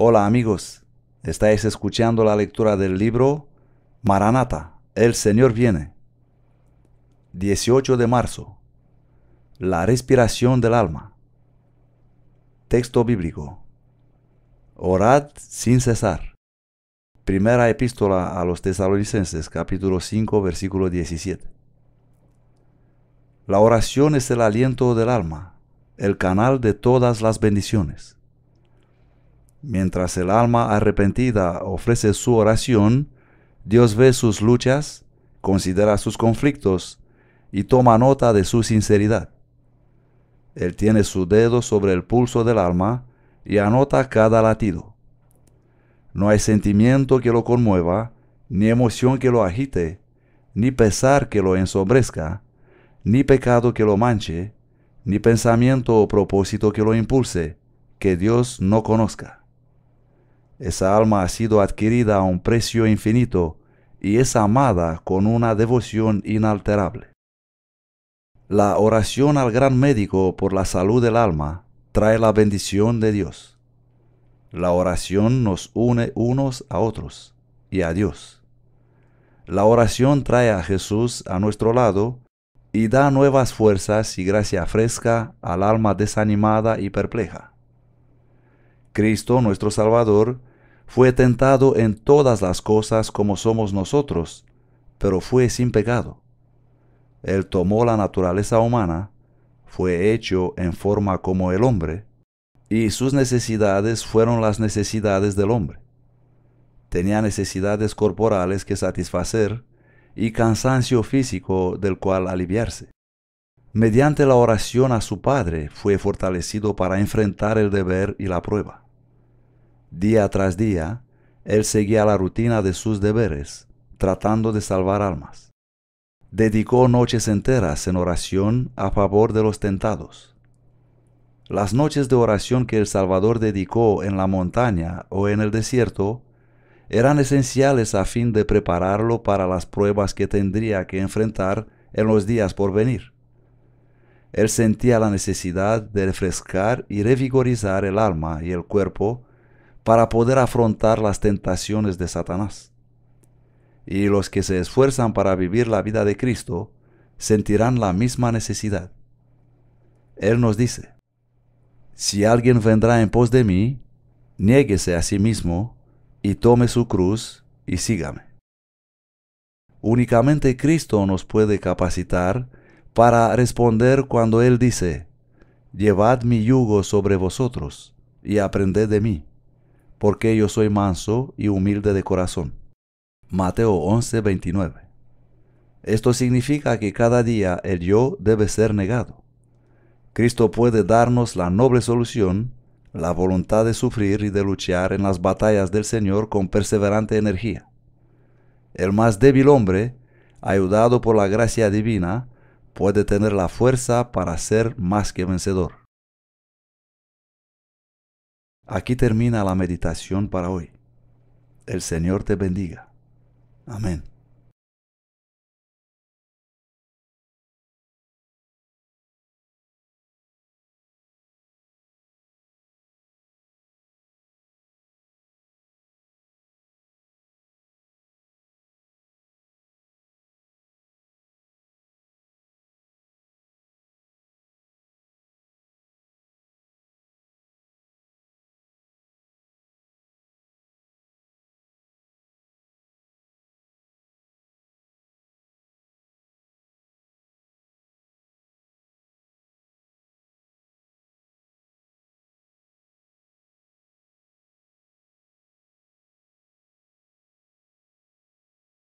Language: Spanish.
Hola amigos, estáis escuchando la lectura del libro Maranata, el Señor viene. 18 de marzo. La respiración del alma. Texto bíblico. Orad sin cesar. Primera epístola a los tesalonicenses capítulo 5 versículo 17. La oración es el aliento del alma, el canal de todas las bendiciones. Mientras el alma arrepentida ofrece su oración, Dios ve sus luchas, considera sus conflictos y toma nota de su sinceridad. Él tiene su dedo sobre el pulso del alma y anota cada latido. No hay sentimiento que lo conmueva, ni emoción que lo agite, ni pesar que lo ensombrezca, ni pecado que lo manche, ni pensamiento o propósito que lo impulse, que Dios no conozca. Esa alma ha sido adquirida a un precio infinito y es amada con una devoción inalterable. La oración al gran médico por la salud del alma trae la bendición de Dios. La oración nos une unos a otros y a Dios. La oración trae a Jesús a nuestro lado y da nuevas fuerzas y gracia fresca al alma desanimada y perpleja. Cristo nuestro Salvador fue tentado en todas las cosas como somos nosotros, pero fue sin pecado. Él tomó la naturaleza humana, fue hecho en forma como el hombre, y sus necesidades fueron las necesidades del hombre. Tenía necesidades corporales que satisfacer y cansancio físico del cual aliviarse. Mediante la oración a su Padre fue fortalecido para enfrentar el deber y la prueba. Día tras día, él seguía la rutina de sus deberes, tratando de salvar almas. Dedicó noches enteras en oración a favor de los tentados. Las noches de oración que el Salvador dedicó en la montaña o en el desierto eran esenciales a fin de prepararlo para las pruebas que tendría que enfrentar en los días por venir. Él sentía la necesidad de refrescar y revigorizar el alma y el cuerpo para poder afrontar las tentaciones de Satanás. Y los que se esfuerzan para vivir la vida de Cristo sentirán la misma necesidad. Él nos dice, si alguien vendrá en pos de mí, niéguese a sí mismo y tome su cruz y sígame. Únicamente Cristo nos puede capacitar para responder cuando Él dice, Llevad mi yugo sobre vosotros y aprended de mí, porque yo soy manso y humilde de corazón. Mateo 11:29. Esto significa que cada día el yo debe ser negado. Cristo puede darnos la noble solución, la voluntad de sufrir y de luchar en las batallas del Señor con perseverante energía. El más débil hombre, ayudado por la gracia divina, puede tener la fuerza para ser más que vencedor. Aquí termina la meditación para hoy. El Señor te bendiga. Amén.